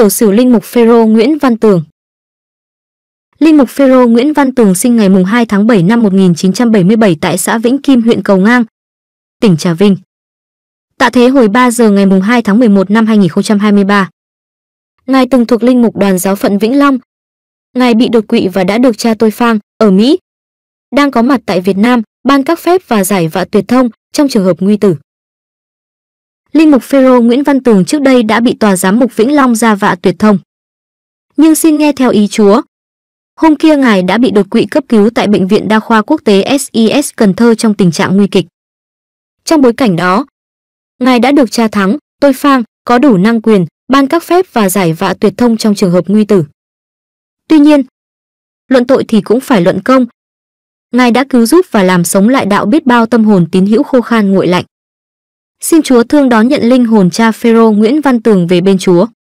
Tiểu sử Linh Mục Phêrô Nguyễn Văn Tường Linh Mục Phêrô Nguyễn Văn Tường sinh ngày 2 tháng 7 năm 1977 tại xã Vĩnh Kim huyện Cầu Ngang, tỉnh Trà Vinh. Tạ thế hồi 3 giờ ngày 2 tháng 11 năm 2023. Ngài từng thuộc Linh Mục Đoàn Giáo phận Vĩnh Long. Ngài bị đột quỵ và đã được cha tôi phang ở Mỹ. Đang có mặt tại Việt Nam, ban các phép và giải vạ tuyệt thông trong trường hợp nguy tử linh mục phêrô nguyễn văn tường trước đây đã bị tòa giám mục vĩnh long ra vạ tuyệt thông nhưng xin nghe theo ý chúa hôm kia ngài đã bị đột quỵ cấp cứu tại bệnh viện đa khoa quốc tế sis cần thơ trong tình trạng nguy kịch trong bối cảnh đó ngài đã được cha thắng tôi phang có đủ năng quyền ban các phép và giải vạ tuyệt thông trong trường hợp nguy tử tuy nhiên luận tội thì cũng phải luận công ngài đã cứu giúp và làm sống lại đạo biết bao tâm hồn tín hữu khô khan nguội lạnh Xin Chúa thương đón nhận linh hồn cha Phêrô Nguyễn Văn Tường về bên Chúa.